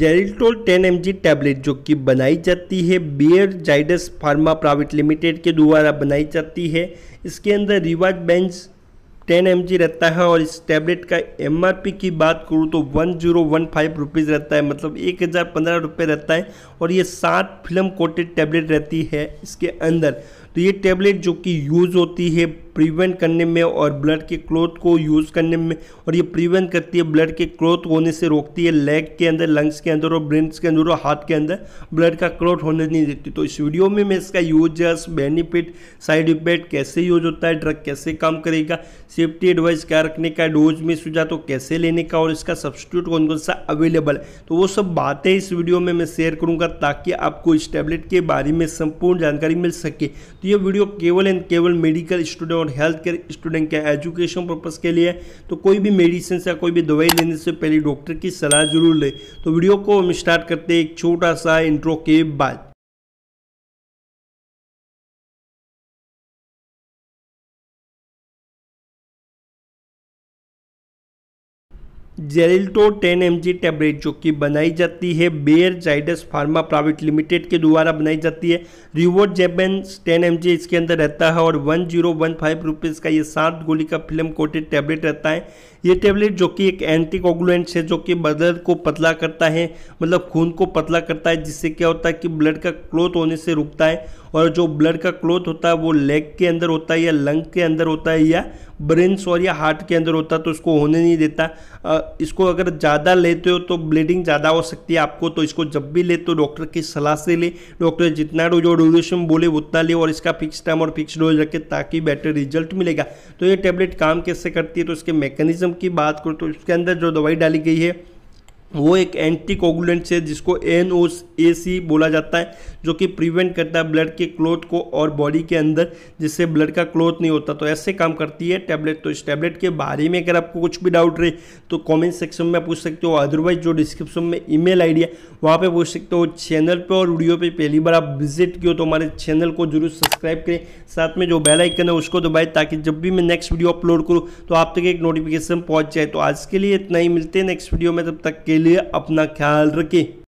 जेरिल्टोल 10 M tablet जो कि बनाई जाती है Bayer Zydus pharma private limited के द्वारा बनाई जाती है इसके अंदर रिवार्ड बेंच 10 एम रहता है और इस टैबलेट का एम की बात करूँ तो one zero one five rupees रहता है मतलब एक हज़ार पंद्रह रुपये रहता है और ये सात फिल्म कोटेड टैबलेट रहती है इसके अंदर तो ये टेबलेट जो कि यूज़ होती है प्रिवेंट करने में और ब्लड के क्लोथ को यूज़ करने में और ये प्रिवेंट करती है ब्लड के क्लोथ होने से रोकती है लेग के अंदर लंग्स के अंदर और ब्रेन्स के अंदर और हाथ के अंदर ब्लड का क्लोथ होने नहीं देती तो इस वीडियो में मैं इसका यूजर्स बेनिफिट साइड इफेक्ट कैसे यूज होता है ड्रग कैसे काम करेगा सेफ्टी एडवाइस क्या रखने का डोज में सुझा तो कैसे लेने का और इसका सब्सिट्यूट कौन कौन सा अवेलेबल है तो वो सब बातें इस वीडियो में मैं शेयर करूँगा ताकि आपको इस टैबलेट के बारे में संपूर्ण जानकारी मिल सके तो ये वीडियो केवल एंड केवल मेडिकल स्टूडेंट और हेल्थ केयर स्टूडेंट के एजुकेशन पर्पज़ के लिए तो कोई भी मेडिसिन या कोई भी दवाई लेने से पहले डॉक्टर की सलाह जरूर ले तो वीडियो को हम स्टार्ट करते एक छोटा सा इंट्रो के बाद Xarelto ten M G tablet जो कि बनाई जाती है Bayer Zydus pharma private limited के द्वारा बनाई जाती है rivaroxaban ten M G इसके अंदर रहता है और one zero one five rupees का ये सात गोली का फिल्म कोटेड टैबलेट रहता है ये टैबलेट जो कि एक एंटीकोगुलेंट है जो कि ब्लड को पतला करता है मतलब खून को पतला करता है जिससे क्या होता है कि ब्लड का क्लोथ होने से रुकता है और जो ब्लड का क्लोथ होता है वो लेग के अंदर होता है या लंग के अंदर होता है या ब्रेन सॉरी या हार्ट के अंदर होता तो इसको होने नहीं देता इसको अगर ज़्यादा लेते हो तो ब्लीडिंग ज़्यादा हो सकती है आपको तो इसको जब भी ले तो डॉक्टर की सलाह से ले डॉक्टर जितना डोज और ड्यूरेशन बोले उतना ले और इसका फिक्स टाइम और फिक्स डोज रखें ताकि बेटर रिजल्ट मिलेगा तो ये टेबलेट काम कैसे करती है तो इसके मैकेनिज्म की बात करो तो इसके अंदर जो दवाई डाली गई है वो एक एंटी कोगुलेंट है जिसको एन ओ ए सी बोला जाता है जो कि प्रिवेंट करता है ब्लड के क्लोथ को और बॉडी के अंदर जिससे ब्लड का क्लोथ नहीं होता तो ऐसे काम करती है टैबलेट तो इस टैबलेट के बारे में अगर आपको कुछ भी डाउट रहे तो कमेंट सेक्शन में पूछ सकते हो अदरवाइज जो डिस्क्रिप्शन में ईमेल आईडी है वहाँ पर पूछ सकते हो चैनल पर और वीडियो पर पहली बार आप विजिट किए तो हमारे चैनल को जरूर सब्सक्राइब करें साथ में जो बेलाइकन है उसको दबाएँ ताकि जब भी मैं नेक्स्ट वीडियो अपलोड करूँ तो आप तक एक नोटिफिकेशन पहुँच जाए तो आज के लिए इतना ही मिलते हैं नेक्स्ट वीडियो में तब तक के लिए अपना ख्याल रखें